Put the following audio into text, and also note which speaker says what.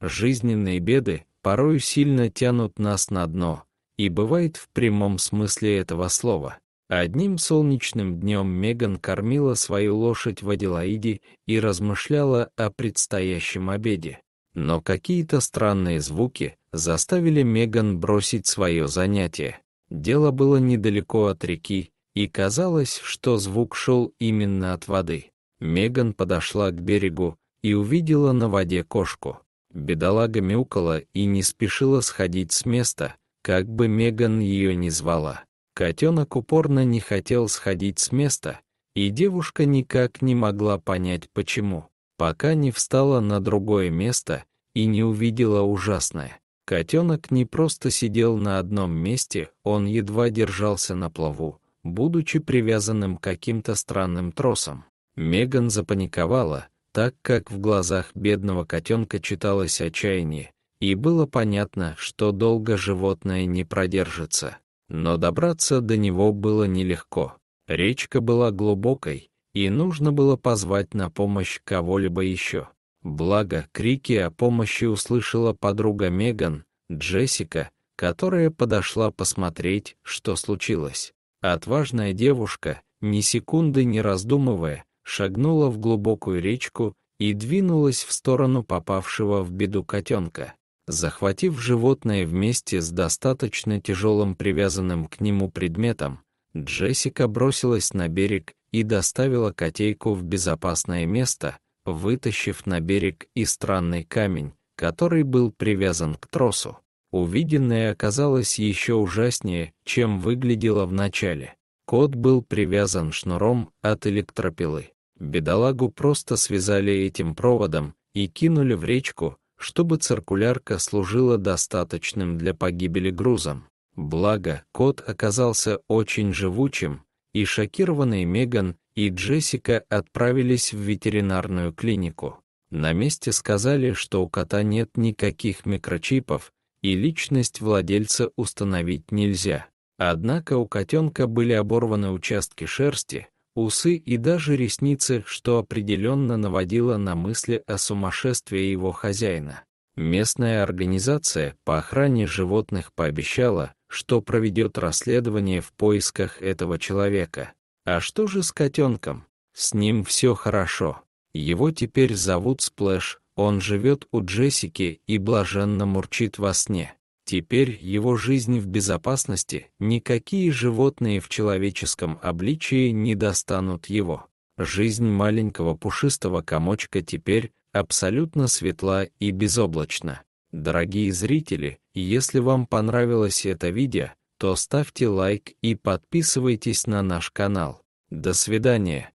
Speaker 1: Жизненные беды порою сильно тянут нас на дно, и бывает в прямом смысле этого слова. Одним солнечным днем Меган кормила свою лошадь в Аделаиде и размышляла о предстоящем обеде. Но какие-то странные звуки заставили Меган бросить свое занятие. Дело было недалеко от реки, и казалось, что звук шел именно от воды. Меган подошла к берегу и увидела на воде кошку бедолага мяукала и не спешила сходить с места, как бы Меган ее не звала. Котенок упорно не хотел сходить с места, и девушка никак не могла понять почему, пока не встала на другое место и не увидела ужасное. Котенок не просто сидел на одном месте, он едва держался на плаву, будучи привязанным каким-то странным тросом. Меган запаниковала, так как в глазах бедного котенка читалось отчаяние, и было понятно, что долго животное не продержится. Но добраться до него было нелегко. Речка была глубокой, и нужно было позвать на помощь кого-либо еще. Благо, крики о помощи услышала подруга Меган, Джессика, которая подошла посмотреть, что случилось. Отважная девушка, ни секунды не раздумывая, шагнула в глубокую речку и двинулась в сторону попавшего в беду котенка, захватив животное вместе с достаточно тяжелым привязанным к нему предметом. Джессика бросилась на берег и доставила котейку в безопасное место, вытащив на берег и странный камень, который был привязан к тросу. Увиденное оказалось еще ужаснее, чем выглядело в начале. Кот был привязан шнуром от электропилы. Бедолагу просто связали этим проводом и кинули в речку, чтобы циркулярка служила достаточным для погибели грузом. Благо, кот оказался очень живучим, и шокированные Меган и Джессика отправились в ветеринарную клинику. На месте сказали, что у кота нет никаких микрочипов, и личность владельца установить нельзя. Однако у котенка были оборваны участки шерсти, усы и даже ресницы, что определенно наводило на мысли о сумасшествии его хозяина. Местная организация по охране животных пообещала, что проведет расследование в поисках этого человека. А что же с котенком? С ним все хорошо. Его теперь зовут Сплэш, он живет у Джессики и блаженно мурчит во сне. Теперь его жизнь в безопасности, никакие животные в человеческом обличии не достанут его. Жизнь маленького пушистого комочка теперь абсолютно светла и безоблачна. Дорогие зрители, если вам понравилось это видео, то ставьте лайк и подписывайтесь на наш канал. До свидания.